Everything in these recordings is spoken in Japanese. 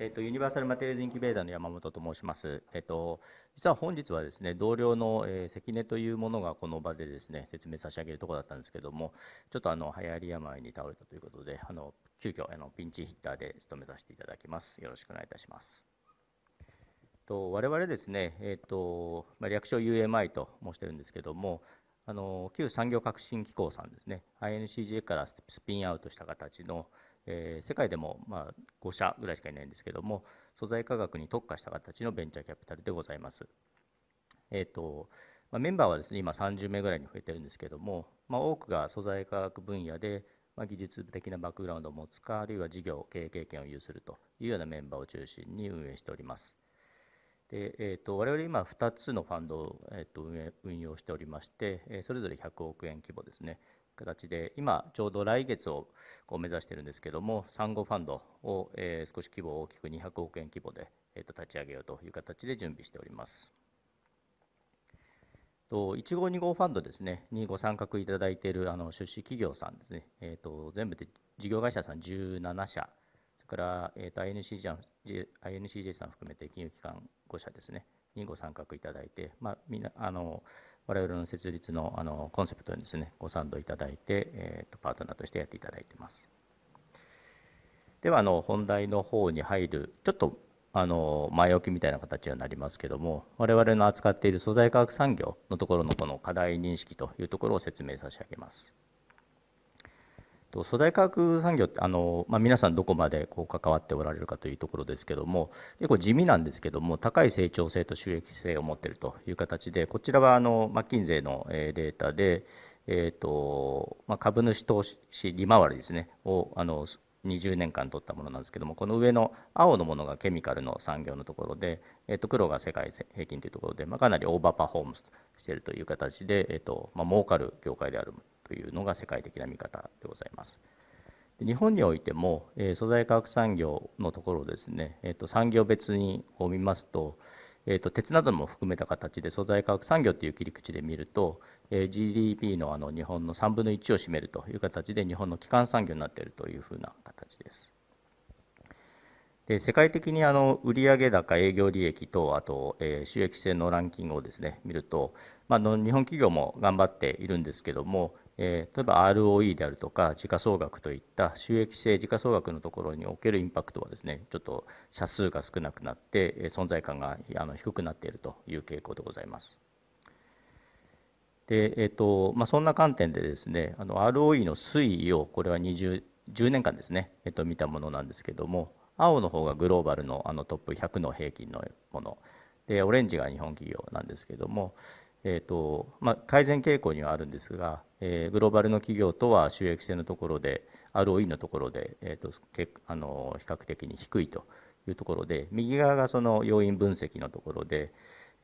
えっ、と、ユニバーサル・マテリアルズ・インキュベーターの山本と申します。えっ、と、実は本日はですね、同僚の、えー、関根というものがこの場でですね、説明差し上げるところだったんですけども、ちょっとあの、流行り病に倒れたということで、あの、急遽あのピンチヒッターで務めさせていただきます。よろしくお願いいたします。と我々ですね、えっとまあ、略称 UMI と申してるんですけども、あの旧産業革新機構さんですね、INCJ からスピンアウトした形の、えー、世界でもまあ5社ぐらいしかいないんですけども素材科学に特化した形のベンチャーキャピタルでございます。えーとまあ、メンバーはですね今30名ぐらいに増えてるんですけども、まあ、多くが素材科学分野で、まあ、技術的なバックグラウンドを持つかあるいは事業経営経験を有するというようなメンバーを中心に運営しております。でえーと、我々今2つのファンドを、えーと、営運用しておりまして、えそれぞれ100億円規模ですね形で今ちょうど来月をこう目指してるんですけども産後ファンドを、えー、少し規模を大きく200億円規模で、えー、と立ち上げようという形で準備しております。と1号2号ファンドですねにご参画いただいているあの出資企業さんですね、えーと、全部で事業会社さん17社それから、えーと、INCJ, INCJ さん含めて金融機関5社ですねにご参画いただいて、まあ、みんなあの我々の設立のあのコンセプトにですねご賛同いただいて、えーと、パートナーとしてやっていただいてますではあの本題の方に入るちょっとあの前置きみたいな形になりますけども我々の扱っている素材化学産業のところのこの課題認識というところを説明差し上げます。と素材化学産業ってあの、まあ、皆さんどこまでこう関わっておられるかというところですけども結構地味なんですけども高い成長性と収益性を持っているという形でこちらはあのマッキンゼのデータで、えーとまあ、株主投資利回りですねをあの20年間取ったものなんですけどもこの上の青のものがケミカルの産業のところで、えー、と黒が世界平均というところで、まあ、かなりオーバーパフォーマンスしているという形で、えーとまあ儲かる業界であるというのが世界的な見方でございます。日本においても、えー、素材化学産業のところですね、えー、と産業別にこう見ますと,、えー、と鉄なども含めた形で素材化学産業という切り口で見ると、えー、GDP のあの日本の3分の1を占めるという形で日本の基幹産業になっているというふうな形です。で世界的にあの売上高、営業利益と、あと、えー、収益性のランキングをです、ね、見ると、まあの、日本企業も頑張っているんですけども、え例えば ROE であるとか時価総額といった収益性時価総額のところにおけるインパクトはですねちょっと社数が少なくなって存在感があの低くなっているという傾向でございます。でえーとまあ、そんな観点でですねあの ROE の推移をこれは20 10年間ですね、えー、と見たものなんですけども青の方がグローバルのあのトップ100の平均のものでオレンジが日本企業なんですけども、えーとまあ、改善傾向にはあるんですが、えー、グローバルの企業とは収益性のところで ROE のところで、えーと、けあの比較的に低いというところで右側がその要因分析のところで、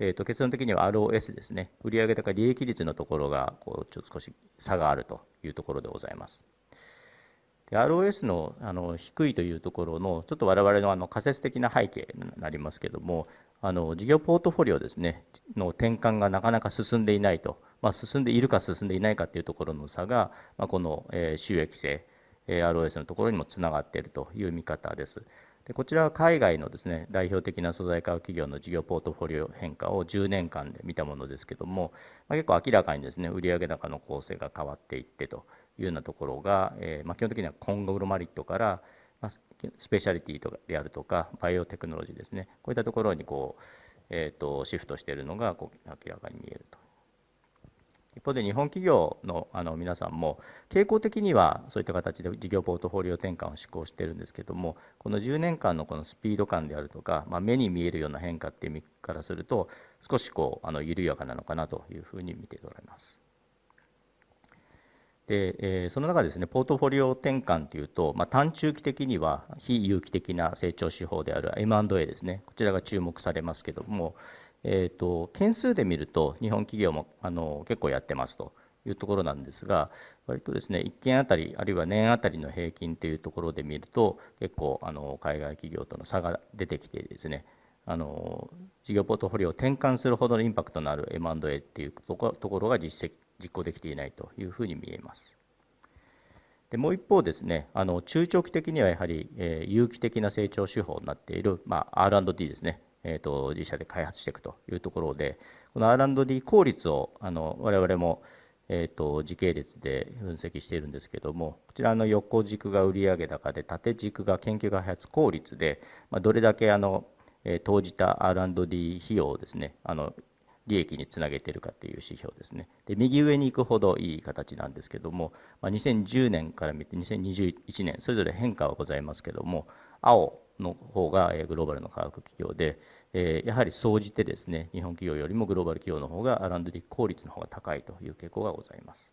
えーと、結論的には ROS ですね売上高利益率のところがこうちょっと少し差があるというところでございます。で ROS のあの低いというところのちょっと我々のあの仮説的な背景になりますけどもあの事業ポートフォリオですねの転換がなかなか進んでいないと、まあ、進んでいるか進んでいないかというところの差が、まあ、この収益性 ROS のところにもつながっているという見方です。でこちらは海外のですね代表的な素材化企業の事業ポートフォリオ変化を10年間で見たものですけども、まあ、結構明らかにですね売上高の構成が変わっていってというようなところが、えー、まあ、基本的にはコングロマリットからまスペシャリティとかであるとかバイオテクノロジーですねこういったところにこう、えーと、とシフトしているのがこう明らかに見えると。一方で日本企業のあの皆さんも傾向的にはそういった形で事業ポートフォリオ転換を施行しているんですけどもこの10年間のこのスピード感であるとか、まあ、目に見えるような変化っていう意味からすると少しこうあの緩やかなのかなというふうに見ておられます。でえー、その中ですねポートフォリオ転換というと、まあ、短中期的には非有機的な成長手法である M&A ですねこちらが注目されますけども、えーと、件数で見ると日本企業もあの結構やってますというところなんですが割とですね1件あたりあるいは年あたりの平均というところで見ると結構あの海外企業との差が出てきてですねあの事業ポートフォリオを転換するほどのインパクトのある M&A っていうところが実績実行できていないというふうに見えます。でもう一方ですねあの中長期的にはやはり、えー、有機的な成長手法になっている、まあ、R&D ですね、えーと、自社で開発していくというところでこの R&D 効率をあの我々も、えーと、と時系列で分析しているんですけどもこちらの横軸が売上高で縦軸が研究開発効率で、まあ、どれだけあの投じた R&D 費用をですねあの利益につなげてるかという指標ですね。で、右上に行くほどいい形なんですけども、まあ、2010年から見て2021年、それぞれ変化はございますけども、青の方がグローバルの科学企業で、えー、やはり総じてですね、日本企業よりもグローバル企業の方がアラック効率の方が高いという傾向がございます。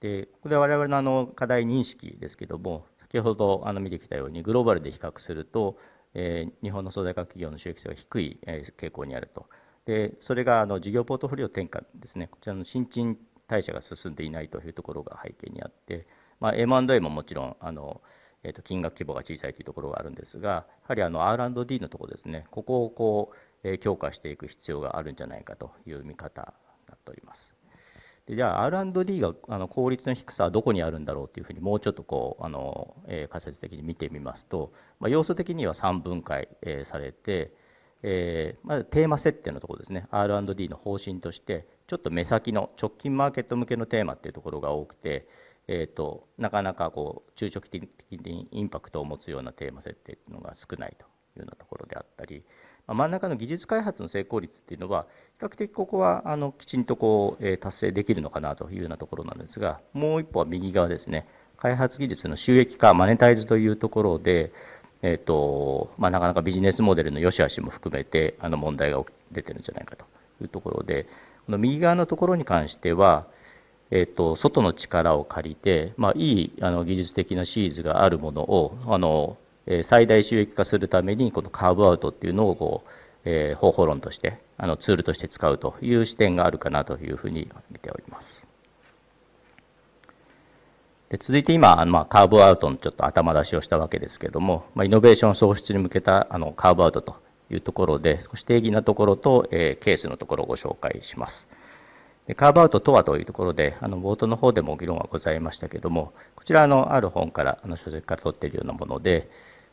で、ここで我々のあの課題認識ですけども、先ほどあの見てきたようにグローバルで比較すると、え日本の総大学企業の収益性が低い傾向にあると。でそれがあの事業ポートフォリオ転換ですねこちらの新陳代謝が進んでいないというところが背景にあって、まあ、M&A ももちろんあの、えー、と金額規模が小さいというところがあるんですがやはりあの R&D のところですねここをこう、えー、強化していく必要があるんじゃないかという見方になっております。でじゃあ R&D があの効率の低さはどこにあるんだろうというふうにもうちょっとこうあの、えー、仮説的に見てみますと、まあ、要素的には3分解、えー、されて、えー、まずテーマ設定のところですね R&D の方針としてちょっと目先の直近マーケット向けのテーマっていうところが多くて、えーと、となかなかこう中長期的にインパクトを持つようなテーマ設定っていうのが少ないというようなところであったり、まあ、真ん中の技術開発の成功率っていうのは比較的ここはあのきちんとこう、えー、達成できるのかなというようなところなんですがもう一歩は右側ですね開発技術の収益化マネタイズというところでえーとまあ、なかなかビジネスモデルの良し悪しも含めてあの問題が出てるんじゃないかというところでこの右側のところに関しては、えーと、外の力を借りて、まあ、いいあの技術的なシーズがあるものをあの最大収益化するためにこのカーブアウトっていうのをこう、えー、方法論としてあのツールとして使うという視点があるかなというふうに見ております。で続いて今、まあ、カーブアウトのちょっと頭出しをしたわけですけれども、まあ、イノベーション創出に向けたあのカーブアウトというところで少し定義なところと、えー、ケースのところをご紹介します。でカーブアウトとはというところであの冒頭の方でも議論はございましたけれどもこちらのある本からあの書籍から取っているようなもので、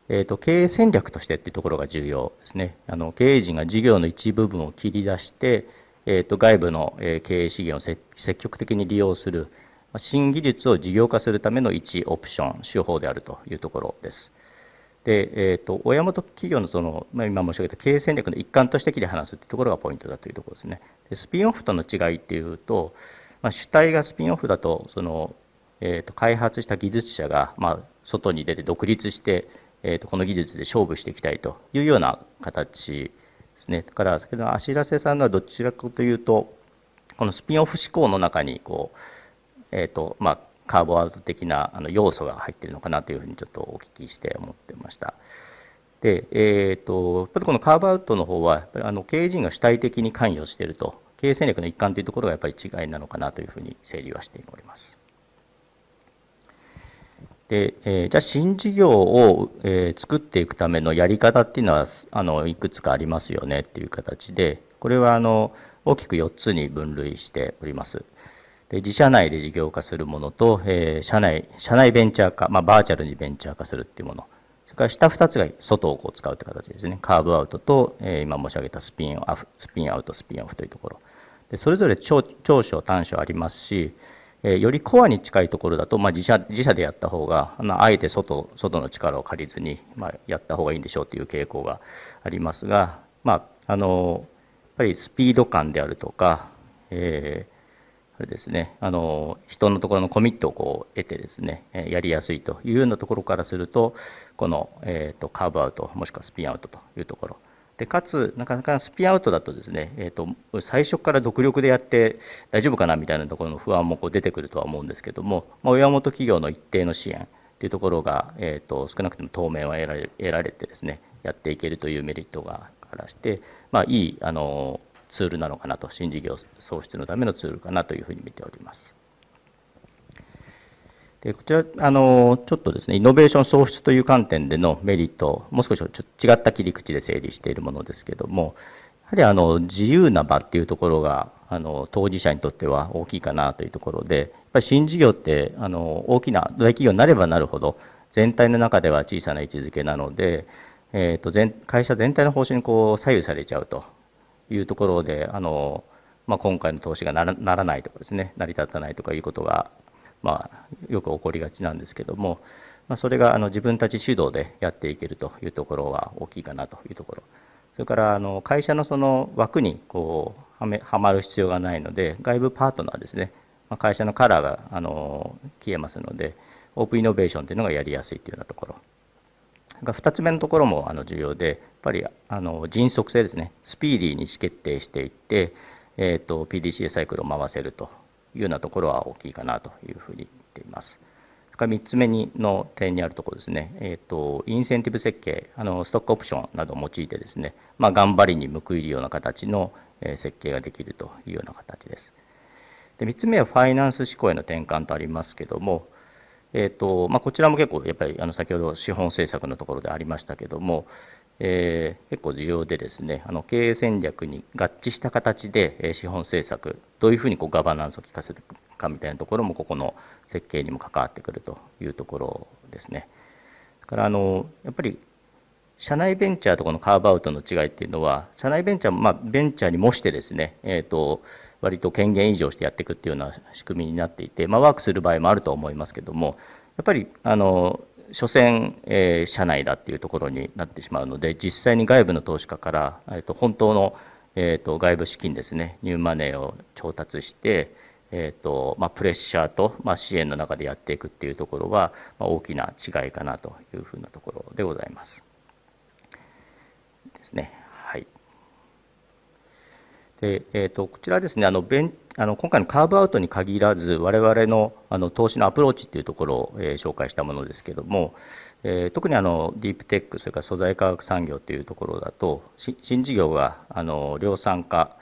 えーと、経営戦略としてというところが重要ですねあの経営陣が事業の一部分を切り出して、えーと、と外部の経営資源を積極的に利用する新技術を事業化するための一オプション手法であるというところです。で、えーと、親元企業のその、まあ、今申し上げた経営戦略の一環として切り離すというところがポイントだというところですね。でスピンオフとの違いっていうと、まあ、主体がスピンオフだとその、えーと、開発した技術者が、まあ、外に出て独立して、えーと、この技術で勝負していきたいというような形ですね。だから先ほどのらせさんのどちらかというとこのスピンオフ思考の中にこうえっ、ー、と、まあ、カーボアウト的なあの要素が入っているのかなというふうにちょっとお聞きして思ってました。で、えっ、ー、と、やっぱりこのカーボアウトの方は、やっぱりあの経営陣が主体的に関与していると、経営戦略の一環というところがやっぱり違いなのかなというふうに整理はしております。で、えー、じゃあ新事業を、えー、作っていくためのやり方っていうのはあのいくつかありますよねっていう形でこれはあの大きく4つに分類しております。で自社内で事業化するものと、えー、社内社内ベンチャー化、まあ、バーチャルにベンチャー化するっていうものそれから下2つが外をこう使うっいう形ですねカーブアウトと、えー、今申し上げたスピンアフスピンアウトスピンオフというところでそれぞれ長長所短所ありますし、えー、よりコアに近いところだと、まあ、自社自社でやった方が、まあ、あえて外外の力を借りずに、まあ、やった方がいいんでしょうという傾向がありますが、まあ、あのやっぱりスピード感であるとか、えーあれですね、あの人のところのコミットをこう得てですね、やりやすいというようなところからすると、この、えーと、カーブアウト、もしくはスピンアウトというところ。でかつ、なかなかスピンアウトだとですね、えーと、最初から独力でやって大丈夫かなみたいなところの不安もこう出てくるとは思うんですけども、まあ、親元企業の一定の支援というところが、えーと、と少なくとも当面は得られ得られてですね、やっていけるというメリットがからして、まあ、いいあのツールなのかなと新事業創出のためのツールかなというふうに見ております。でこちらあのちょっとですねイノベーション創出という観点でのメリットもう少しちょっと違った切り口で整理しているものですけどもやはりあの自由な場っていうところがあの当事者にとっては大きいかなというところでやっぱり新事業ってあの大きな大企業になればなるほど全体の中では小さな位置づけなので、えーと全会社全体の方針にこう左右されちゃうというところであの、まあ、今回の投資がならならないとかですね成り立たないとかいうことが、まあ、よく起こりがちなんですけども、まあ、それがあの自分たち主導でやっていけるというところは大きいかなというところそれからあの会社のその枠にこうはめはまる必要がないので外部パートナーですね、まあ、会社のカラーがあの消えますのでオープンイノベーションというのがやりやすいというようなところ。2つ目のところもあの重要でやっぱりあの迅速性ですねスピーディーに意思決定していって、えーと、PDCA サイクルを回せるというようなところは大きいかなというふうに言っています。が3つ目にの点にあるところですね、えーと、とインセンティブ設計あのストックオプションなどを用いてですね、まあ、頑張りに報いるような形の設計ができるというような形です。で3つ目はファイナンス思考への転換とありますけどもえーとまあ、こちらも結構やっぱりあの先ほど資本政策のところでありましたけども、えー、結構重要でですねあの経営戦略に合致した形で資本政策どういうふうにこうガバナンスを効かせていくかみたいなところもここの設計にも関わってくるというところですね。だからあのやっぱり社内ベンチャーとこのカーブアウトの違いっていうのは社内ベンチャーまあベンチャーに模してですねえー、と割と権限以譲してやっていくっていうような仕組みになっていて、まあ、ワークする場合もあると思いますけどもやっぱりあの所詮、えー、社内だっていうところになってしまうので実際に外部の投資家から、えー、と本当の、えー、と外部資金ですねニューマネーを調達して、えーとまあ、プレッシャーと、まあ、支援の中でやっていくっていうところは、まあ、大きな違いかなというふうなところでございます。ですね。でえーと、こちらですねあのベンあの今回のカーブアウトに限らず我々のあの投資のアプローチっていうところを、えー、紹介したものですけども、えー、特にあのディープテックそれから素材科学産業というところだと新事業があの量産化、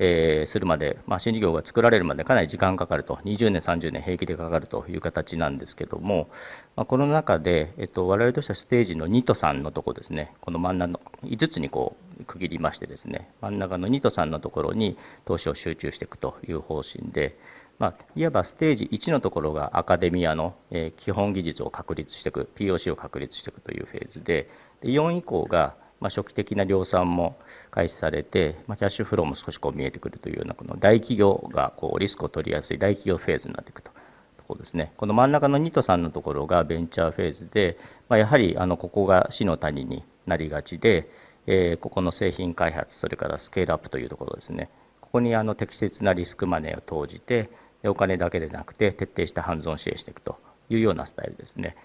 えー、するまで、まあ、新事業が作られるまでかなり時間かかると20年30年平気でかかるという形なんですけども、まあ、この中で、えっと、我々としてはステージの2と3のとこですねこの真ん中の5つにこう区切りましてですね真ん中の2と3のところに投資を集中していくという方針で。まあ、いわばステージ1のところがアカデミアの、え基本技術を確立していく POC を確立していくというフェーズでで4以降が、まあ、初期的な量産も開始されて、まあ、キャッシュフローも少しこう見えてくるというようなこの大企業がこうリスクを取りやすい大企業フェーズになっていくと。こですねこの真ん中の2と3のところがベンチャーフェーズで、まあ、やはりあのここが死の谷になりがちで、えー、ここの製品開発それからスケールアップというところですねここにあの適切なリスクマネーを投じてお金だけでなくて徹底したハンズオン支援していくというようなスタイルですね。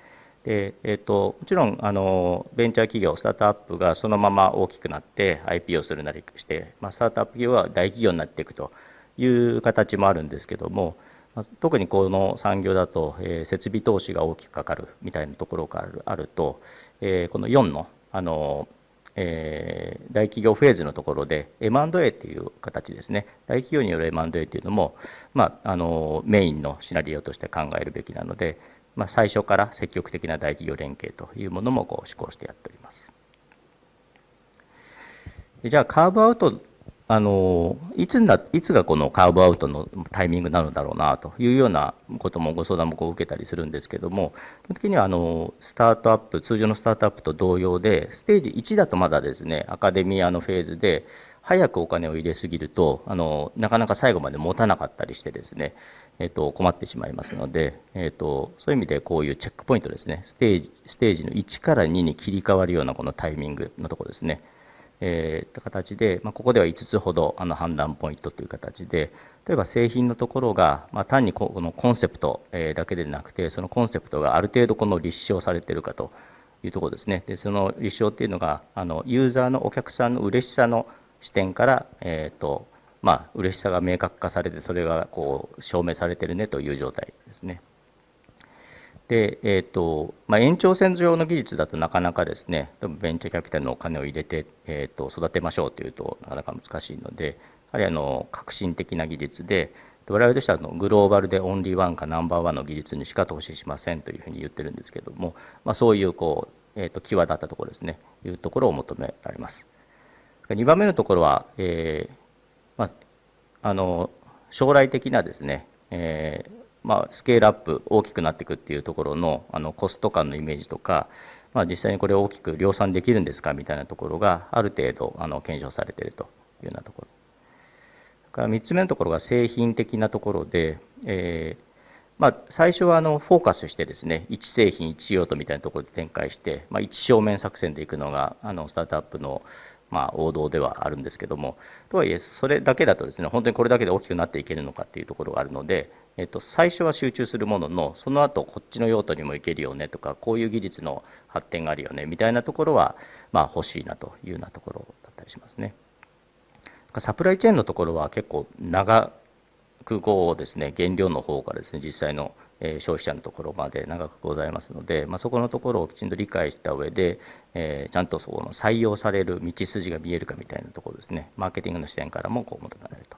でえーと、もちろんあのベンチャー企業スタートアップがそのまま大きくなって IP をするなりして、まあ、スタートアップ企業は大企業になっていくという形もあるんですけども、まあ、特にこの産業だと、えー、設備投資が大きくかかるみたいなところがあると、えー、この4のあの、えー、大企業フェーズのところで M&A っていう形ですね大企業による M&A っていうのも、まあ、あのメインのシナリオとして考えるべきなので。まあ、最初から積極的な大企業連携というものもこう施行してやっております。じゃあカーブアウトあのいつな、いつがこのカーブアウトのタイミングなのだろうなというようなこともご相談もこう受けたりするんですけども、基本的にはあのスタートアップ、通常のスタートアップと同様で、ステージ1だとまだですね、アカデミアのフェーズで、早くお金を入れすぎるとあのなかなか最後まで持たなかったりしてですね、えっと、困ってしまいますので、えっと、そういう意味でこういうチェックポイントですねステージステージの1から2に切り替わるようなこのタイミングのところですね、えー、って形で、まあ、ここでは5つほどあの判断ポイントという形で例えば製品のところが、まあ、単にこのコンセプトだけでなくてそのコンセプトがある程度この立証されてるかというところですねでその立証っていうのがあのユーザーのお客さんの嬉しさの視点から、えーとまあ、嬉しさが明確化されて、それがこう証明されてるねという状態ですね。で、えーとまあ、延長線上の技術だとなかなかですね、ベンチャーキャピタルのお金を入れて、えーと、育てましょうというとなかなか難しいので、やはりあの革新的な技術で、我々としてはのグローバルでオンリーワンかナンバーワンの技術にしか投資しませんというふうに言ってるんですけども、まあ、そういうこう、えーと、と際立ったところですね、いうところを求められます。2番目のところは、えーまあ、あの将来的なですね、えー、まあ、スケールアップ大きくなっていくっていうところのあのコスト感のイメージとか、まあ、実際にこれを大きく量産できるんですかみたいなところがある程度あの検証されているというようなところ。から3つ目のところが製品的なところで、えー、まあ、最初はあのフォーカスしてですね1製品1用途みたいなところで展開して、まあ、1正面作戦でいくのがあのスタートアップのまあ、王道ではあるんですけどもとはいえそれだけだとですね本当にこれだけで大きくなっていけるのかっていうところがあるので、えっと、最初は集中するもののその後こっちの用途にもいけるよねとかこういう技術の発展があるよねみたいなところは、まあ、欲しいなというようなところだったりしますね。サプライチェーンのところは結構長空港をですね原料の方からですね実際のえ消費者のところまで長くございますので、まあ、そこのところをきちんと理解した上で、えちゃんとそこの採用される道筋が見えるかみたいなところですねマーケティングの視点からもこう求められると。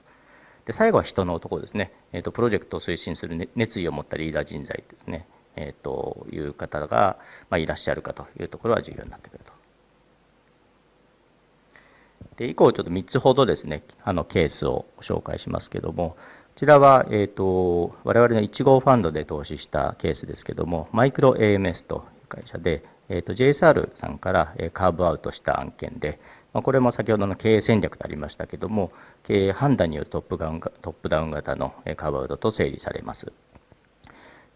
で最後は人のところですね、えーと、プロジェクトを推進する熱意を持ったリーダー人材ですね、えー、という方が、まあ、いらっしゃるかというところは重要になってくると。で以降ちょっと3つほどですねあのケースをご紹介しますけどもこちらは、えーと、我々の1号ファンドで投資したケースですけども、マイクロ AMS という会社で、えーと、JSR さんからカーブアウトした案件で、まあ、これも先ほどの経営戦略でありましたけども、経営判断によるトップガントップダウン型のカーブアウトと整理されます。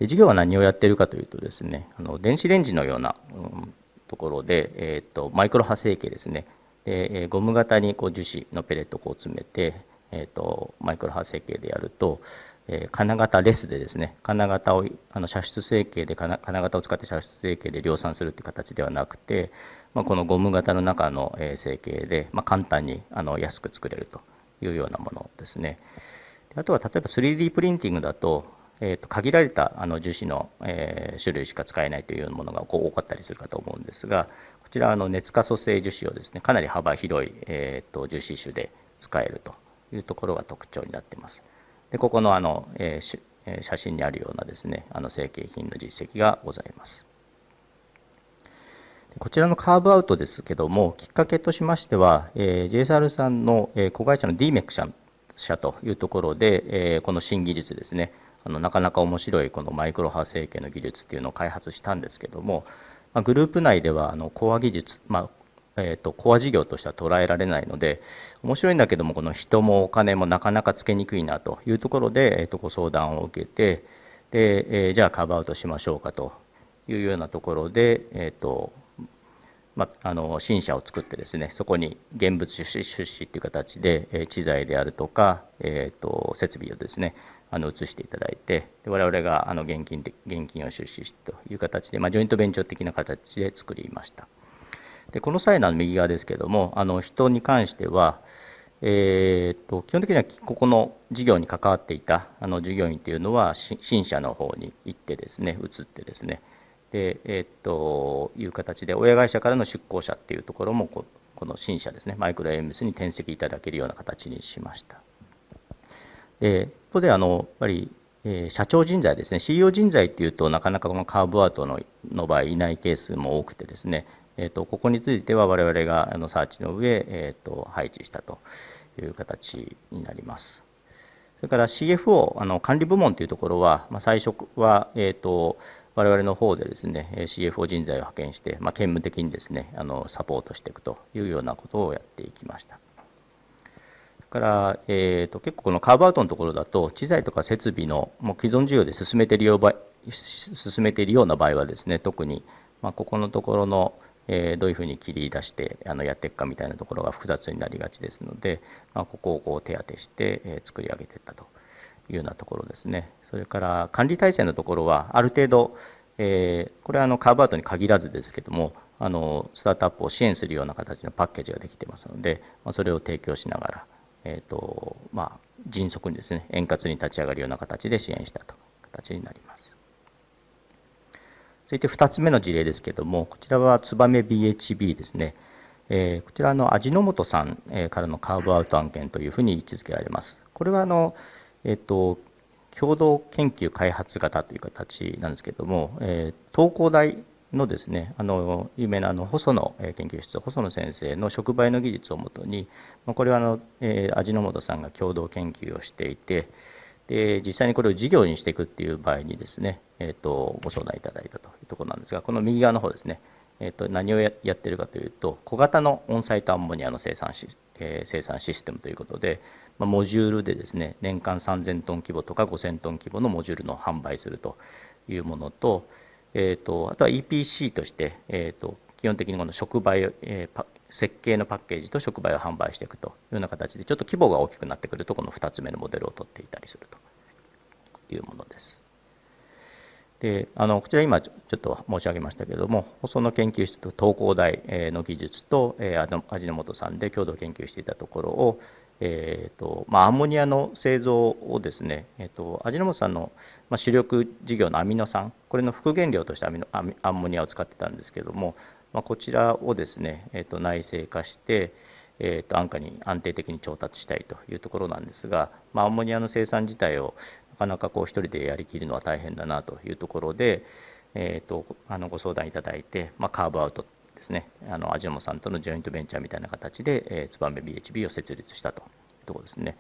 事業は何をやっているかというとですね、あの電子レンジのような、うん、ところで、えーと、マイクロ波成形ですね、でゴム型にこう樹脂のペレットを詰めて、えーと、マイクロ波成形でやると、えー、金型レスでですね金型をあの射出成形で金型を使って射出成形で量産するという形ではなくて、まあ、このゴム型の中の成形で、まあ、簡単にあの安く作れるというようなものですね。あとは例えば 3D プリンティングだと,、えー、と限られたあの樹脂の、えー、種類しか使えないというものがこう多かったりするかと思うんですがこちらあの熱可塑性樹脂をですねかなり幅広い、えー、と樹脂種で使えるというところが特徴になってます。でここのあの、えーえ写真にあるようなですねあの成形品の実績がございます。こちらのカーブアウトですけどもきっかけとしましては、えー、JSR さんの、え子会社の DMEC 社というところで、えこの新技術ですねあのなかなか面白いこのマイクロ波成形の技術っていうのを開発したんですけども、まあ、グループ内ではあのコア技術、まあ、えーと、コア事業としては捉えられないので面白いんだけどもこの人もお金もなかなかつけにくいなというところで、えーと、ご相談を受けてで、えー、じゃあカバーアウトしましょうかというようなところで、えーとまあ、の新社を作ってですねそこに現物出資出資という形で、えー、知財であるとか、えーと、設備をですねあの移していただいてで我々があの現金で現金を出資という形で、まあ、ジョイントベンチャー的な形で作りました。でこの際の右側ですけどもあの人に関しては、えーと、基本的にはここの事業に関わっていたあの従業員というのは新社の方に行ってですね移ってですねで、えーと、いう形で親会社からの出向者っていうところもここの新社ですねマイクロ AMS に転籍いただけるような形にしました。でここであのやっぱりえー、社長人材ですね CEO 人材っていうとなかなかこのカーブアウトの場合いないケースも多くてですねえーと、ここについては我々があのサーチの上、えーと、配置したという形になります。それから CFO あの管理部門というところは、まあ、最初は、えーと、我々の方でですね CFO 人材を派遣して、まあ、兼務的にですねあのサポートしていくというようなことをやっていきました。から、えーと、結構このカーブアウトのところだと知財とか設備のもう既存需要で進めているよう進めているような場合はですね特に、まあ、ここのところの、えどういうふうに切り出してあのやっていくかみたいなところが複雑になりがちですので、まここをこう手当てして、え作り上げていったというようなところですねそれから管理体制のところはある程度、えこれはあのカーブアウトに限らずですけどもあのスタートアップを支援するような形のパッケージができてますので、まそれを提供しながら、えーとまあ、迅速にですね円滑に立ち上がるような形で支援したという形になります。続いて2つ目の事例ですけれどもこちらはツバメ BHB ですね、えー、こちらの味の素さんからのカーブアウト案件というふうに位置づけられますこれはあの、えっと、共同研究開発型という形なんですけれども、えー、東工大のですねあの有名なあの細野研究室細野先生の触媒の技術をもとにこれはあの、えー、味の素さんが共同研究をしていて、で実際にこれを事業にしていくっていう場合にですね、えーと、ご相談いただいたというところなんですがこの右側の方ですね、えーと、何をやってるかというと小型のオンサイトアンモニアの生産し、えー、生産システムということで、まあ、モジュールでですね年間3000トン規模とか5000トン規模のモジュールの販売するというものと,、えーと、とあとは EPC として、えー、と基本的にこの触媒、えー、設計のパッケージと触媒を販売していくというような形でちょっと規模が大きくなってくるとこの2つ目のモデルを取っていたりするというものです。であのこちら今ちょっと申し上げましたけれども細野研究室と東工大の技術と味の素さんで共同研究していたところを、えーとまあ、アンモニアの製造をですね、えーと、味の素さんの主力事業のアミノ酸これの副原料としてアミノアンモニアを使ってたんですけれどもまあ、こちらをですね、えー、と内製化して、えー、と安価に安定的に調達したいというところなんですが、まあ、アンモニアの生産自体をなかなかこう一人でやりきるのは大変だなというところで、えー、とあのご相談いただいて、まあ、カーブアウトですねあのアジモさんとのジョイントベンチャーみたいな形で、えー、ツバメ BHB を設立したというところですね。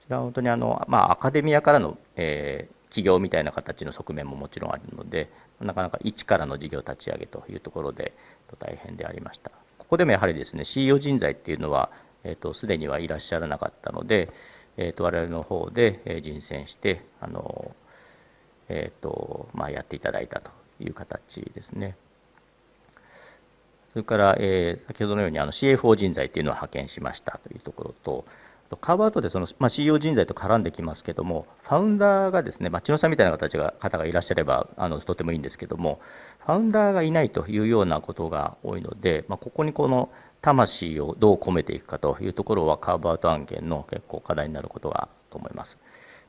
こちらは本当にあの、まあ、アカデミアからの、えー、企業みたいな形の側面ももちろんあるのでなかなか一からの事業立ち上げというところで大変でありましたここでもやはりですね CEO 人材っていうのはすで、えーと、にはいらっしゃらなかったので、えーと、れ我々の方で人選してあの、えーとまあ、やっていただいたという形ですね。それから、えー、先ほどのようにあの CFO 人材というのを派遣しましたというところと、カーバートでその、まあ、CEO 人材と絡んできますけども、ファウンダーがですね、まあ、千野さんみたいな形が方がいらっしゃればあのとてもいいんですけども、ファウンダーがいないというようなことが多いので、まあ、ここにこの魂をどう込めていくかというところは、カーバート案件の結構課題になることがと思います。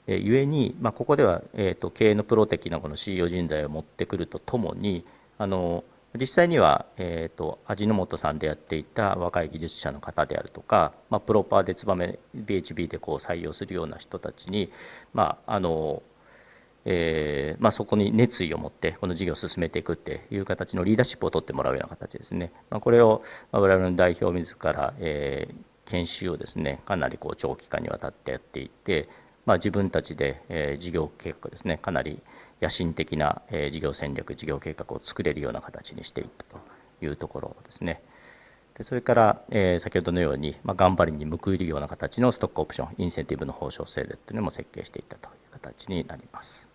え故に、まあ、ここでは、えーと、と経営のプロ的なこの CEO 人材を持ってくるとともに、あの実際には、えーと、味の素さんでやっていた若い技術者の方であるとか、まあ、プロパーでツバメ BHB でこう採用するような人たちに、まああのえーまあ、そこに熱意を持ってこの事業を進めていくっていう形のリーダーシップを取ってもらうような形ですね、まあ、これを我々の代表自ら、えー、研修をですねかなりこう長期間にわたってやっていて、まあ、自分たちで、えー、事業計画ですねかなり、野心的な事業戦略事業計画を作れるような形にしていったというところですね。でそれから、え先ほどのように、ま頑張りに報いるような形のストックオプションインセンティブの報奨制度というのも設計していったという形になります。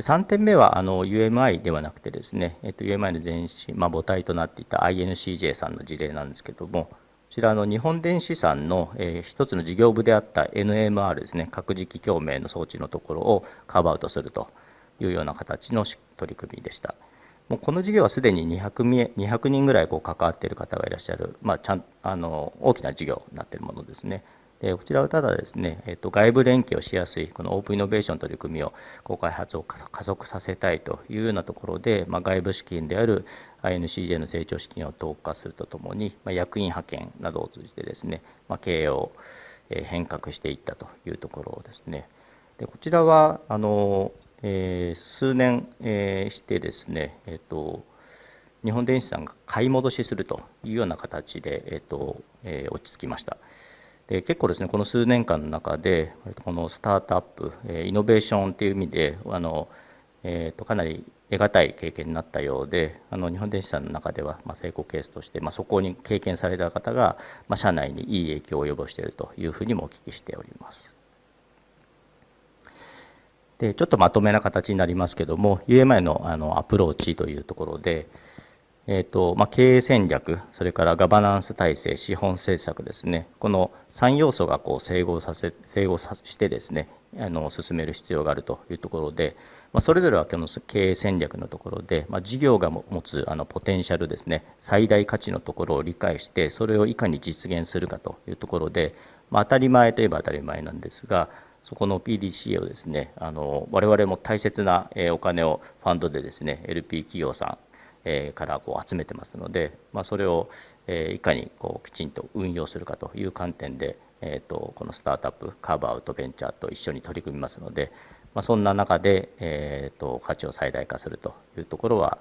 3点目はあの UMI ではなくてですね、えっと、UMI の前身、まあ、母体となっていた INCJ さんの事例なんですけどもちらの日本電子さんの、えー、一つの事業部であった NMR ですね核磁気共鳴の装置のところをカバーアウトするというような形の取り組みでした。もうこの事業はすでに 200, 200人ぐらいこう関わっている方がいらっしゃる、まあ、ちゃんあの大きな事業になっているものですねでこちらはただですね、えっと、外部連携をしやすいこのオープンイノベーション取り組みをこう開発を加速させたいというようなところで、まあ、外部資金である INCJ の成長資金を投下するとともに、まあ、役員派遣などを通じてですね、まあ、経営を変革していったというところですね。でこちらはあの、えー、数年、えー、してですね、えっと日本電子さんが買い戻しするというような形で、えっとえー、落ち着きました。で結構ですねこの数年間の中でこのスタートアップ、えイノベーションという意味であの、えー、とかなり得難い経験になったようであの日本電子さんの中では、ま成功ケースとして、まあ、そこに経験された方が、まあ、社内にいい影響を及ぼしているというふうにもお聞きしております。でちょっとまとめな形になりますけども UMI のあのアプローチというところで、えーとまあ、経営戦略、それからガバナンス体制、資本政策ですね、この3要素がこう整合させ整合さしてですねあの進める必要があるというところで、まあ、それぞれはこの経営戦略のところで、まあ、事業が持つあのポテンシャルですね、最大価値のところを理解して、それをいかに実現するかというところで、まあ、当たり前といえば当たり前なんですが、そこの PDCA をですね、あの我々も大切なお金をファンドでですね、LP 企業さんからこう集めてますので、まあ、それをいかにこうきちんと運用するかという観点で、えー、とこのスタートアップカーブアウトベンチャーと一緒に取り組みますので、まあ、そんな中で、えー、と価値を最大化するというところは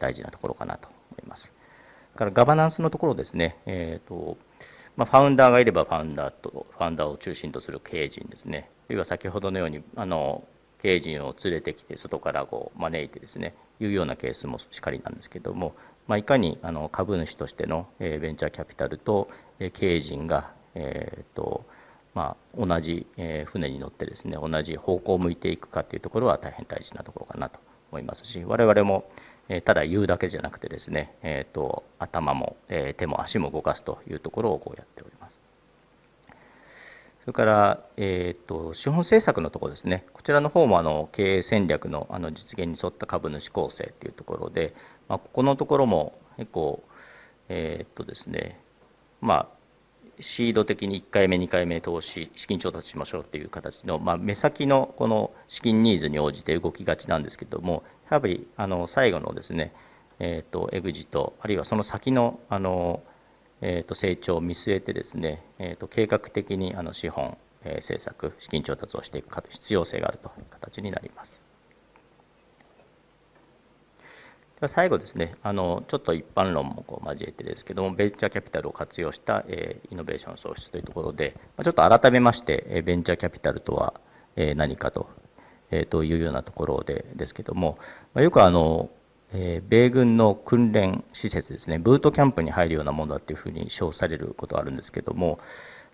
大事なところかなと思います。からガバナンスのところですね、えーとまあ、ファウンダーがいればファウンダーとファウンダーを中心とする経営陣ですねあるいは先ほどのようにあの経営陣を連れてきて外からこう招いてですねいうようなケースもしかりなんですけども、まあ、いかにあの株主としてのベンチャーキャピタルと経営陣が、えっとまあ、同じ船に乗ってですね同じ方向を向いていくかというところは大変大事なところかなと思いますし我々もただ言うだけじゃなくてですね、えーと、と頭も手も足も動かすというところをこうやっております。それから、えーと、資本政策のところですね、こちらの方もあの経営戦略のあの実現に沿った株主構成というところで、まあ、ここのところも結構、えっ、ー、とですね、まあ、シード的に1回目、2回目投資、資金調達しましょうという形の、まあ、目先のこの資金ニーズに応じて動きがちなんですけれども、やはりあの最後のですね、えーと、とエグジット、あるいはその先のあのえー、と成長を見据えてですね、えー、と計画的にあの資本、えー、政策資金調達をしていく必要性があるという形になります。では最後ですねあのちょっと一般論もこう交えてですけどもベンチャーキャピタルを活用した、えー、イノベーション創出というところでちょっと改めまして、えー、ベンチャーキャピタルとは、えー、何かと,、えー、というようなところでですけども、まあ、よくあのえ米軍の訓練施設ですね、ブートキャンプに入るようなものだというふうに称されることあるんですけども、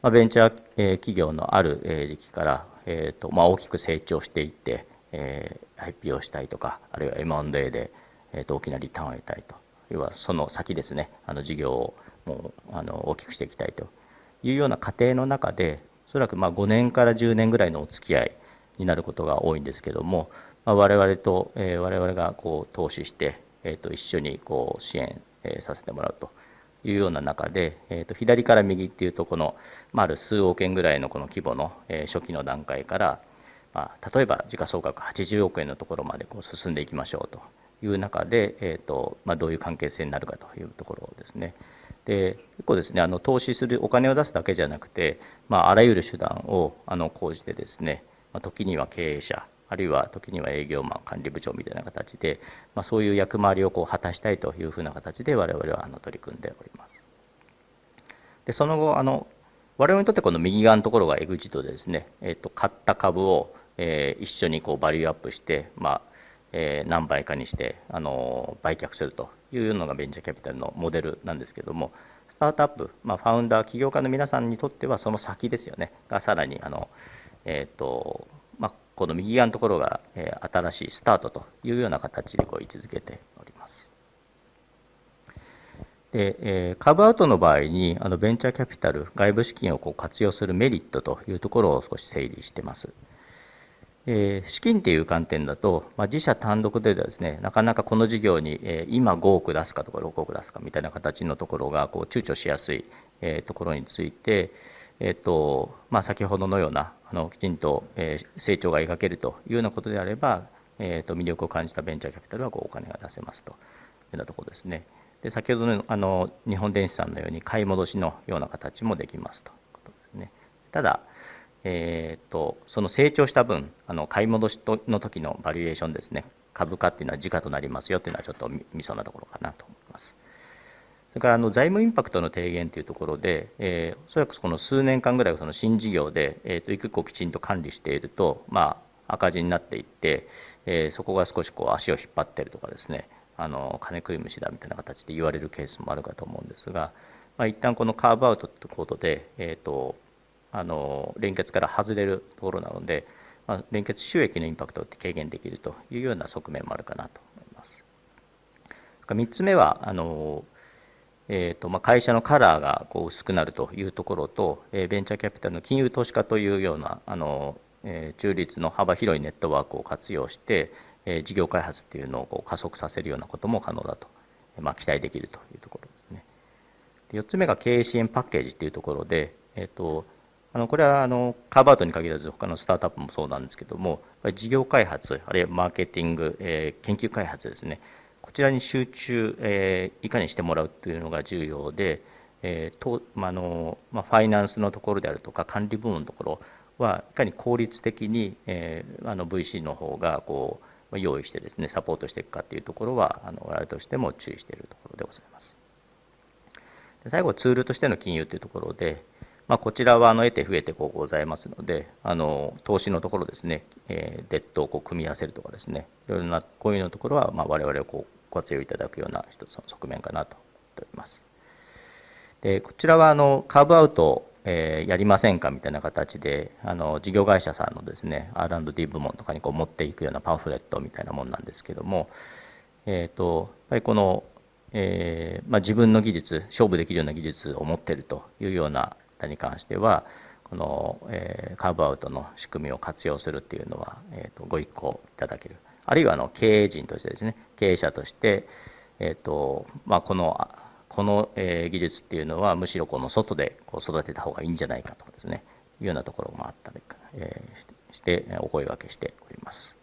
まあ、ベンチャー、えー、企業のある、えー、時期から、えーとまあ、大きく成長していって、えー、i p をしたいとか、あるいは M&A で、えーと、大きなリターンを得たいと、要はその先ですね、あの事業をもうあの大きくしていきたいというような過程の中で、おそらくまあ5年から10年ぐらいのお付き合いになることが多いんですけども、まあ、我々と、えー、我々がこう投資して、えー、と一緒にこう支援、えー、させてもらうというような中で、えー、と左から右っていうとこの、まあ、ある数億円ぐらいのこの規模の、えー、初期の段階から、まあ、例えば時価総額80億円のところまでこう進んでいきましょうという中で、えーとまあ、どういう関係性になるかというところですね。で結構ですねあの投資するお金を出すだけじゃなくて、まあ、あらゆる手段をあの講じてですね、まあ、時には経営者あるいは時には営業マン管理部長みたいな形で、まあ、そういう役回りをこう果たしたいというふうな形で我々はあの取り組んでおります。でその後あの我々にとってこの右側のところがエグジットでですね、えー、と買った株を、えー、一緒にこうバリューアップして、まあえー、何倍かにして、あの売却するというのがベンチャーキャピタルのモデルなんですけどもスタートアップ、まあ、ファウンダー起業家の皆さんにとってはその先ですよねがさらにあの、えーとこの右側のところが、えー、新しいスタートというような形でこう位置づけております。で、えー、カーブアウトの場合にあのベンチャーキャピタル外部資金をこう活用するメリットというところを少し整理してます。えー、資金という観点だと、まあ、自社単独でですねなかなかこの事業に、えー、今5億出すかとか6億出すかみたいな形のところがこう躊躇しやすい、えー、ところについて、えっとまあ、先ほどのようなあのきちんと、えー、成長が描けるというようなことであれば、えー、と魅力を感じたベンチャーキャピタルはこうお金が出せますというようなところですね。で先ほどのあの日本電子さんのように買い戻しのような形もできますとですね。ただ、えーと、その成長した分あの買い戻しの時のバリエーションですね株価っていうのは時価となりますよっていうのはちょっとみそなところかなとそれからあの財務インパクトの低減というところで、えー、おそらくこの数年間ぐらいその新事業で、えー、といくつきちんと管理していると、まあ、赤字になっていって、えー、そこが少しこう足を引っ張ってるとかですねあの金食い虫だみたいな形で言われるケースもあるかと思うんですが、まあ、一旦このカーブアウトってことで、えーと、あの連結から外れるところなので、まあ、連結収益のインパクトって軽減できるというような側面もあるかなと思います。3つ目はあのえーとまあ、会社のカラーがこう薄くなるというところと、えー、ベンチャーキャピタルの金融投資家というようなあの、えー、中立の幅広いネットワークを活用して、えー、事業開発っていうのをこう加速させるようなことも可能だと、まあ、期待できるというところですね。で4つ目が経営支援パッケージっていうところで、えーと、あのこれはあのカーバートに限らず他のスタートアップもそうなんですけども事業開発あるいはマーケティング、えー、研究開発ですねこちらに集中、えー、いかにしてもらうというのが重要で、えーとまあのまあ、ファイナンスのところであるとか管理部門のところはいかに効率的に、えー、あの VC の方がこう用意してですねサポートしていくかというところはあの我々としても注意しているところでございます。最後ツールとしての金融というところで、まあ、こちらはあの得て増えてこうございますのであの投資のところですね、えー、デッドをこう組み合わせるとかですねいろいろなこういうのところはまあ我々をこう活用いただくような一つの側面かなと思っております。でこちらはあのカーブアウト、えやりませんかみたいな形であの事業会社さんのですね R&D 部門とかにこう持っていくようなパンフレットみたいなもんなんですけども、えーと、やっぱりこの、えー、まあ、自分の技術勝負できるような技術を持ってるというような方に関してはこの、えー、カーブアウトの仕組みを活用するっていうのは、えーと、とご一行いただけるあるいはあの経営陣としてですね経営者として、えーとまあ、このこの、え技術っていうのはむしろこの外でこう育てた方がいいんじゃないかとかですねいうようなところもあったり、えー、してお声がけしております。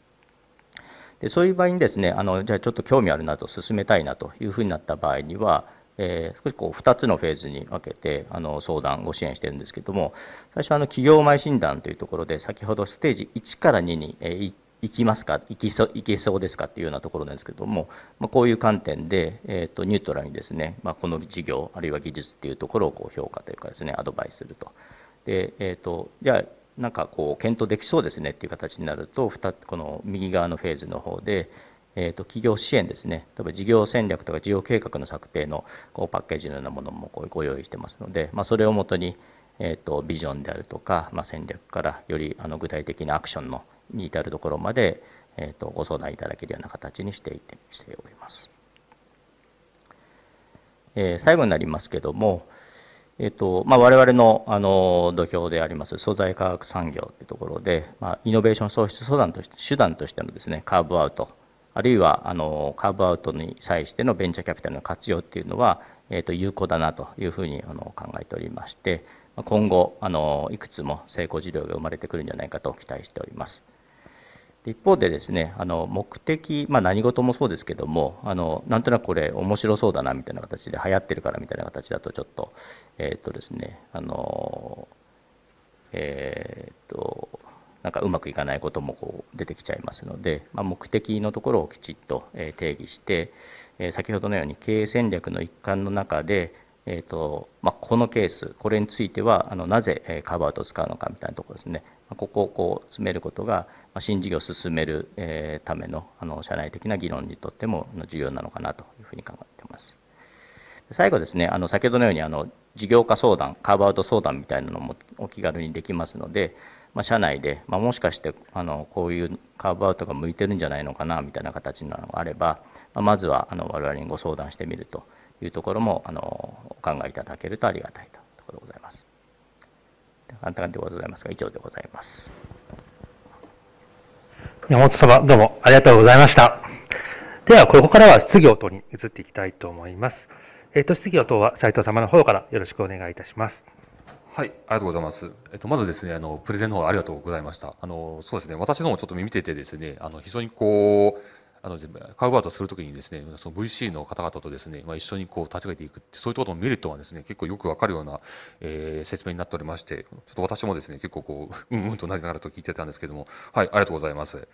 でそういう場合にですねあのじゃあちょっと興味あるなと進めたいなというふうになった場合には、えー、少しこう2つのフェーズに分けてあの相談ご支援してるんですけども最初はあの企業前診断というところで先ほどステージ1から2に一行きますか行きそ行けそうですかっていうようなところなんですけども、まあ、こういう観点で、えー、とニュートラルにですね、まあ、この事業あるいは技術っていうところをこう評価というかですねアドバイスすると。でえーと、じゃあなんかこう検討できそうですねっていう形になるとこの右側のフェーズの方で、えーと、と企業支援ですね例えば事業戦略とか事業計画の策定のこうパッケージのようなものもこうご用意してますので、まあ、それをもとにえーと、ビジョンであるとか、まあ、戦略からよりあの具体的なアクションのに至るところまで、えーと、ご相談いただけるような形にしていてしております。えー、最後になりますけども、えーとまあ、我々のあの土俵であります素材科学産業というところで、まあ、イノベーション創出手段として手段としてのですねカーブアウトあるいはあのカーブアウトに際してのベンチャーキャピタルの活用っていうのは、えーと有効だなというふうにあの考えておりまして、今後あのいくつも成功事例が生まれてくるんじゃないかと期待しております。一方でですねあの目的、まあ、何事もそうですけどもあのなんとなくこれ面白そうだなみたいな形で流行ってるからみたいな形だとちょっとえっ、ー、とですねあのえっ、ー、となんかうまくいかないこともこう出てきちゃいますので、まあ、目的のところをきちっと定義して先ほどのように経営戦略の一環の中でえーとまあ、このケースこれについてはあのなぜカーブアウトを使うのかみたいなところですねここをこう詰めることが新事業を進める、えー、ためのあの社内的な議論にとっても重要なのかなというふうに考えています。最後ですねあの先ほどのようにあの事業化相談カーブアウト相談みたいなのもお気軽にできますので、まあ、社内で、まあ、もしかしてあのこういうカーブアウトが向いてるんじゃないのかなみたいな形なのがあれば、まあ、まずはあの我々にご相談してみると。というところもあのお考えいただけるとありがたいというところでございます。簡単でございますが、以上でございます。山本様、どうもありがとうございました。では、ここからは質疑応答に移っていきたいと思います。えっ、と、質疑応答は斉藤様の方からよろしくお願いいたします。はい、ありがとうございます。えっと、まずですね、あの、プレゼンの方ありがとうございました。あの、そうですね、私どもちょっと見ててですね、あの、非常にこう、あのカウバートするときにですねその VC の方々とですね、まあ、一緒にこう立ち上げていくそういうたことのメリットがですね結構よくわかるような、えー、説明になっておりましてちょっと私もですね結構こううんうんとなりながらと聞いてたんですけどもはいありがとうございます。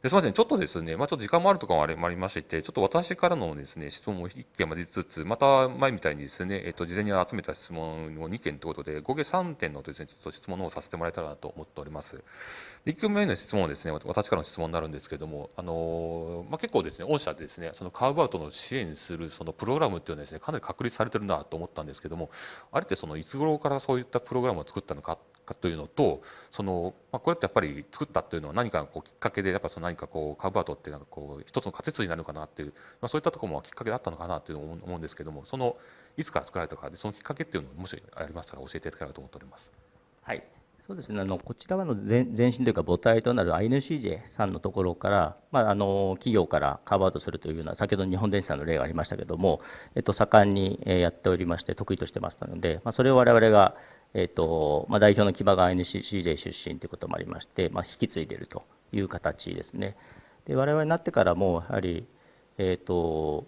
ですみません、ちょっとですね、まあ、ちょっと時間もあるとかもありまして、ちょっと私からのですね質問を1件までつつ、また前みたいにですね、えっと、事前に集めた質問を2件ということで、合計3点のですねちょっと質問をさせてもらえたらなと思っております。1件目の質問はですね、私からの質問になるんですけれども、あのまあ、結構ですね、御社でですね、そのカーブアウトの支援するそのプログラムっていうのはですね、かなり確立されてるなと思ったんですけども、あれってそのいつ頃からそういったプログラムを作ったのかかというのとその、まあ、これってやっぱり作ったというのは何かこうきっかけでやっぱその何かこうカーブアートってなんかこう一つの活躍になるかなっていう、まあ、そういったところもきっかけだったのかなという思うんですけどもそのいつから作られたかでそのきっかけっていうのももしありましたら教えていただければと思っております。はいそうですねあのこちらはの前前身というか母体となる INCJ さんのところから、まあ、あの企業からカバーアウトするというような先ほど日本電子さんの例がありましたけども、えっと、盛んにやっておりまして得意としてますので、まあ、それを我々がえーとまあ、代表の木場が NCCJ 出身ということもありまして、まあ、引き継いでいるという形ですね。で我々になってからもやはり、えーと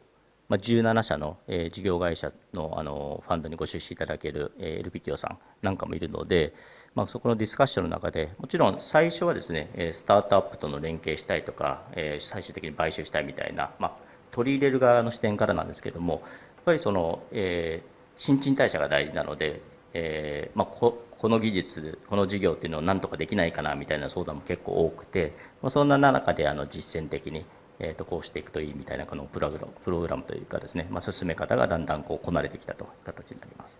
まあ、17社の、えー、事業会社のあのファンドにご出資いただける、えー、LPTO さんなんかもいるので、まあ、そこのディスカッションの中でもちろん最初はですねスタートアップとの連携したいとか、えー、最終的に買収したいみたいな、まあ、取り入れる側の視点からなんですけどもやっぱりその、えー新陳代謝が大事なのでえー、まあ、この技術この事業っていうのを何とかできないかなみたいな相談も結構多くて、まあ、そんな中であの実践的に、えー、とこうしていくといいみたいなこのプログラムプログラムというかですね、まあ、進め方がだんだんこうこなれてきたという形になります。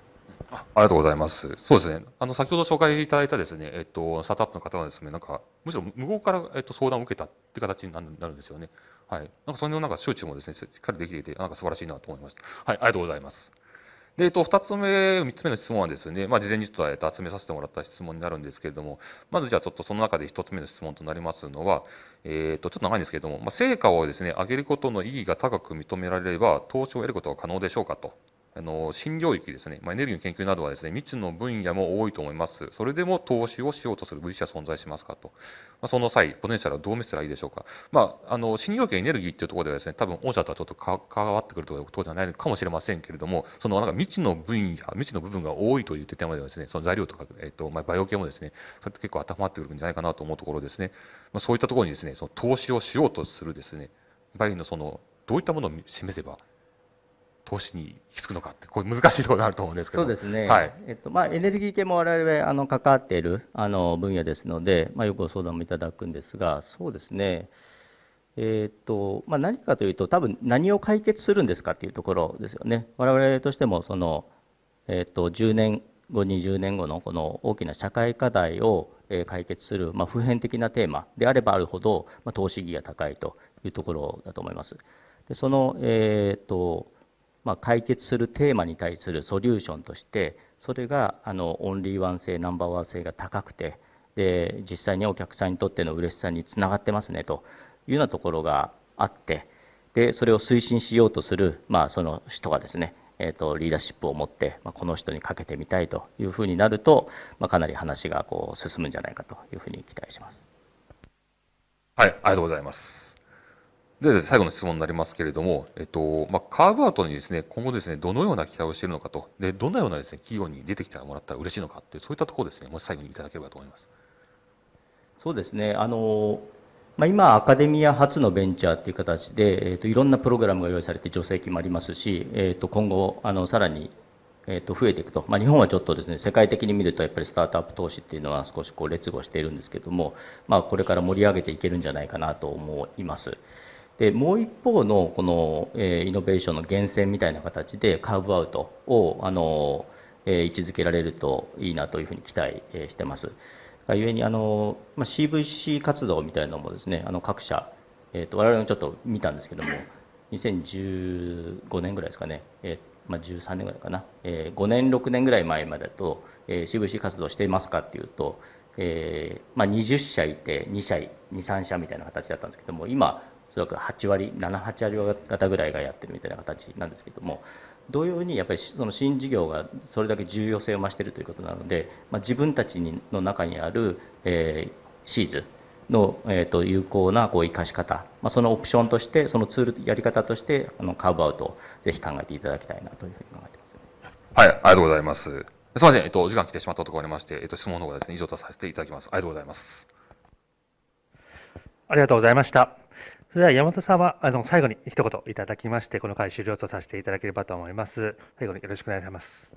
ありがとうございます。そうですね。あの先ほど紹介いただいたですね、えっとスタートアップの方はですね、なんかむしろ向こうからえっと相談を受けたって形になるんですよね。はい。なんかそれのなんか周知もですね、しっかりできていて、なんか素晴らしいなと思いました。はい、ありがとうございます。で、えっと、2つ目、3つ目の質問はですね、まあ、事前にちょっと集めさせてもらった質問になるんですけれども、まずじゃあちょっとその中で1つ目の質問となりますのは、えっと、ちょっと長いんですけれども、まあ、成果をですね、上げることの意義が高く認められれば、投資を得ることは可能でしょうかとあの新領域ですね、まあ、エネルギーの研究などはですね未知の分野も多いと思います、それでも投資をしようとする VC は存在しますかと、まあ、その際、ポテンシャルはどう見せたらいいでしょうか、まあ、あの新領域エネルギーというところではですね多分御社とはちょっと関わってくるところではないのかもしれませんけれども、そのなんか未知の分野、未知の部分が多いという点まではですねその材料とか、えーとまあ、バイオ系もですねそれって結構頭まってくるんじゃないかなと思うところですね、まあ、そういったところにですねその投資をしようとするですね、バイのそのどういったものを示せば投資に引き継ぐのかってこれ難しいところがあると思うんですけどそうですね、はいえっとまあ、エネルギー系も我々あの関わっているあの分野ですので、まあ、よくご相談もいただくんですがそうですねえーとまあ、何かというと多分何を解決するんですかっていうところですよね我々としてもその、えーと、と10年後20年後のこの大きな社会課題を解決する、まあ、普遍的なテーマであればあるほど、まあ、投資意義が高いというところだと思います。でその、えーとまあ、解決するテーマに対するソリューションとしてそれがあのオンリーワン性ナンバーワン性が高くてで実際にお客さんにとっての嬉しさにつながってますねというようなところがあってでそれを推進しようとする、まあ、その人がですね、えーと、とリーダーシップを持って、まあ、この人にかけてみたいというふうになると、まあ、かなり話がこう進むんじゃないかというふうに期待します。はい、ありがとうございます。で最後の質問になりますけれども、えっとまあ、カーブアウトにです、ね、今後です、ね、どのような期待をしているのかと、でどのようなです、ね、企業に出てきてもらったら嬉しいのかってそういったところです、ね、もし最後にいただければと思いますそうですね、あのまあ、今、アカデミア初のベンチャーという形で、えー、といろんなプログラムが用意されて、助成金もありますし、えー、と今後あの、さらにえー、と増えていくと、まあ、日本はちょっとですね世界的に見るとやっぱりスタートアップ投資っていうのは少しこう劣後しているんですけども、まあ、これから盛り上げていけるんじゃないかなと思います。でもう一方のこの、えー、イノベーションの源泉みたいな形でカーブアウトをあの、えー、位置づけられるといいなというふうに期待、えー、してます。ゆえにあの、まあ、CVC 活動みたいなのもですねあの各社、えーと、我々もちょっと見たんですけども2015年ぐらいですかね、えー、まあ、13年ぐらいかな、えー、5年6年ぐらい前までと、えー、CVC 活動していますかっていうと、えーまあ、20社いて2社23社みたいな形だったんですけども今そ8割78割方ぐらいがやってるみたいな形なんですけども同様にやっぱりその新事業がそれだけ重要性を増しているということなので、まあ、自分たちの中にある、えー、シーズの、えー、と有効なこう生かし方、まあ、そのオプションとしてそのツールやり方としてあのカーブアウトをぜひ考えていただきたいなというふうに考えてます。はい、ありがとうございます。すみません、えっと、お時間来てしまったところありまして、えっと、質問の方がですね、以上とさせていただきます。ありがとうございます。ありがとうございました。それでは山本さんはあの最後に一言いただきまして、この回終了とさせていただければと思います。最後によろしくお願いします。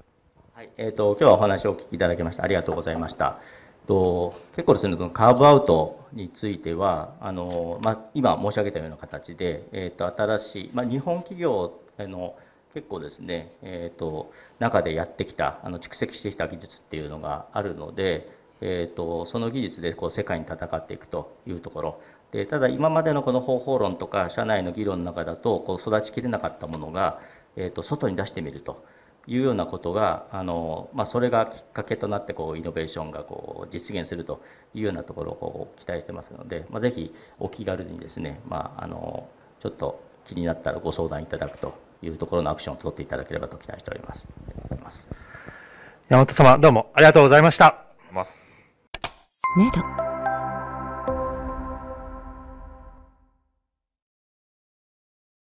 はい、えっ、ー、と今日はお話をお聞きいただきましてありがとうございました。と結構ですね、そのカーブアウトについてはあのまあ今申し上げたような形で、えっ、ー、と新しいまあ日本企業の結構ですね、えっ、ー、と中でやってきたあの蓄積してきた技術っていうのがあるので。えーとその技術でこう世界に戦っていくというところでただ今までのこの方法論とか社内の議論の中だとこう育ちきれなかったものが、えー、と外に出してみるというようなことがあの、まあ、それがきっかけとなってこうイノベーションがこう実現するというようなところをこ期待してますので、まあ、ぜひお気軽にですね、まあ、あのちょっと気になったらご相談いただくというところのアクションを取っていただければと期待しております。山本様どうもありがとうございました。ます。